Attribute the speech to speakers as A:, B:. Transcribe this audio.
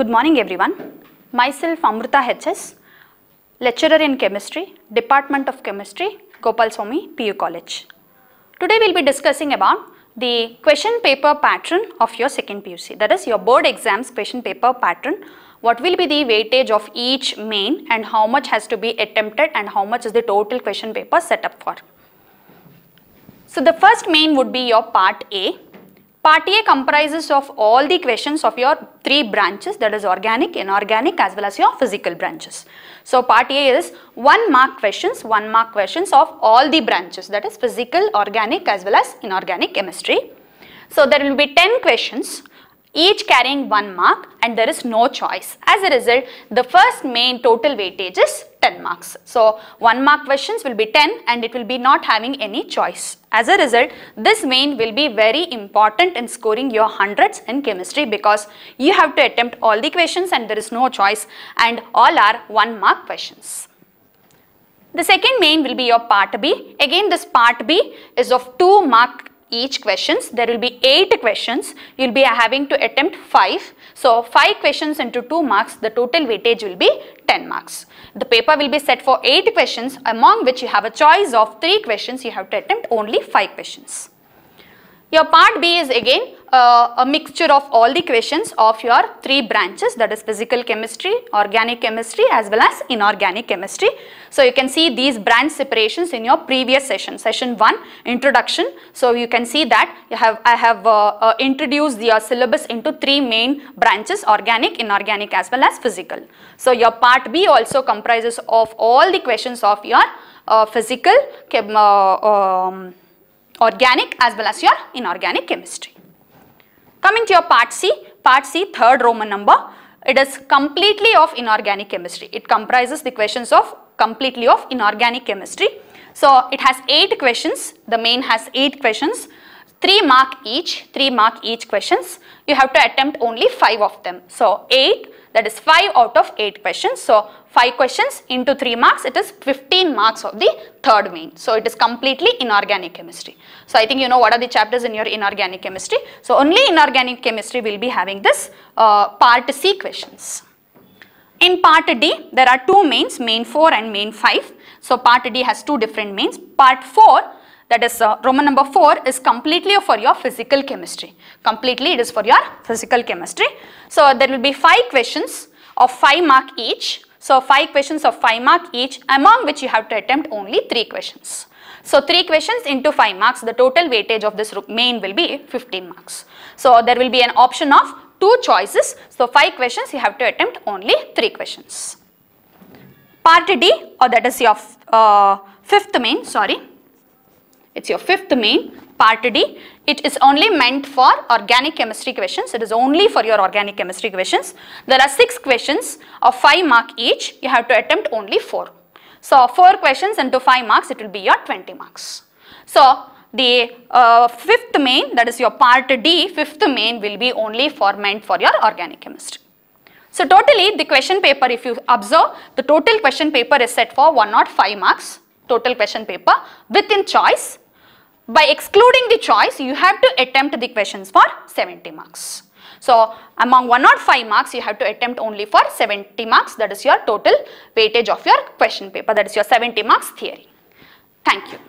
A: Good morning everyone. Myself Amruta HS, lecturer in chemistry, Department of Chemistry, Gopal Swami PU College. Today we will be discussing about the question paper pattern of your second PUC that is your board exams question paper pattern. What will be the weightage of each main and how much has to be attempted and how much is the total question paper set up for. So the first main would be your part A Part A comprises of all the questions of your three branches that is organic, inorganic as well as your physical branches. So part A is one mark questions, one mark questions of all the branches that is physical, organic as well as inorganic chemistry. So there will be 10 questions each carrying one mark and there is no choice. As a result, the first main total weightage is 10 marks. So one mark questions will be 10 and it will be not having any choice. As a result, this main will be very important in scoring your hundreds in chemistry because you have to attempt all the questions and there is no choice and all are one mark questions. The second main will be your part B. Again this part B is of two mark each questions. There will be 8 questions. You will be having to attempt 5. So 5 questions into 2 marks, the total weightage will be 10 marks. The paper will be set for 8 questions among which you have a choice of 3 questions. You have to attempt only 5 questions. Your part B is again uh, a mixture of all the questions of your three branches that is physical chemistry, organic chemistry as well as inorganic chemistry. So you can see these branch separations in your previous session, session 1 introduction. So you can see that you have I have uh, uh, introduced your syllabus into three main branches organic, inorganic as well as physical. So your part B also comprises of all the questions of your uh, physical, chem, uh, um, organic as well as your inorganic chemistry. Coming to your part C, part C third Roman number, it is completely of inorganic chemistry. It comprises the questions of completely of inorganic chemistry. So it has 8 questions, the main has 8 questions, 3 mark each, 3 mark each questions. You have to attempt only 5 of them. So 8 that is 5 out of 8 questions. So 5 questions into 3 marks it is 15 marks of the third main. So it is completely inorganic chemistry. So I think you know what are the chapters in your inorganic chemistry. So only inorganic chemistry will be having this uh, part C questions. In part D there are two mains main 4 and main 5. So part D has two different mains. Part 4 that is uh, Roman number 4 is completely for your physical chemistry. Completely it is for your physical chemistry. So there will be 5 questions of 5 mark each. So 5 questions of 5 mark each among which you have to attempt only 3 questions. So 3 questions into 5 marks the total weightage of this main will be 15 marks. So there will be an option of 2 choices. So 5 questions you have to attempt only 3 questions. Part D or that is your uh, fifth main sorry it's your fifth main, part D. It is only meant for organic chemistry questions. It is only for your organic chemistry questions. There are six questions of five mark each. You have to attempt only four. So four questions into five marks, it will be your 20 marks. So the uh, fifth main, that is your part D, fifth main will be only for meant for your organic chemistry. So totally the question paper, if you observe, the total question paper is set for 105 marks, total question paper within choice by excluding the choice, you have to attempt the questions for 70 marks. So, among 105 marks, you have to attempt only for 70 marks. That is your total weightage of your question paper. That is your 70 marks theory. Thank you.